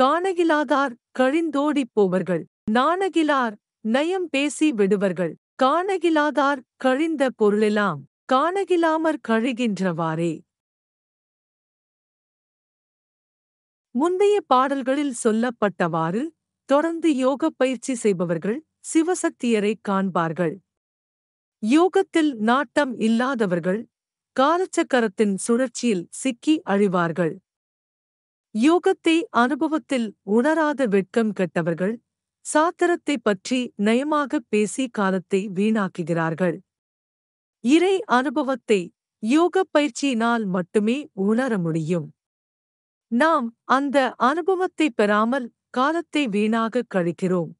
காணகிலாதார் கழிந்தோடிப் போவர்கள் நாணகிலார் நயம் பேசி விடுவர்கள் காணகிலாதார் கழிந்த பொருளெல்லாம் காணகிலாமற் கழிகின்றவாறே முந்தைய பாடல்களில் சொல்லப்பட்டவாறு தொடர்ந்து யோக பயிற்சி செய்பவர்கள் சிவசக்தியரை காண்பார்கள் யோகத்தில் நாட்டம் இல்லாதவர்கள் காலச்சக்கரத்தின் சுழற்சியில் சிக்கி அழிவார்கள் யோகத்தை அனுபவத்தில் உணராத வெட்கம் கெட்டவர்கள் சாத்திரத்தை பற்றி நயமாக பேசி காலத்தை வீணாக்குகிறார்கள் இறை அனுபவத்தை யோக பயிற்சியினால் மட்டுமே உணர முடியும் நாம் அந்த அனுபவத்தை பெறாமல் காலத்தை வீணாக கழிக்கிறோம்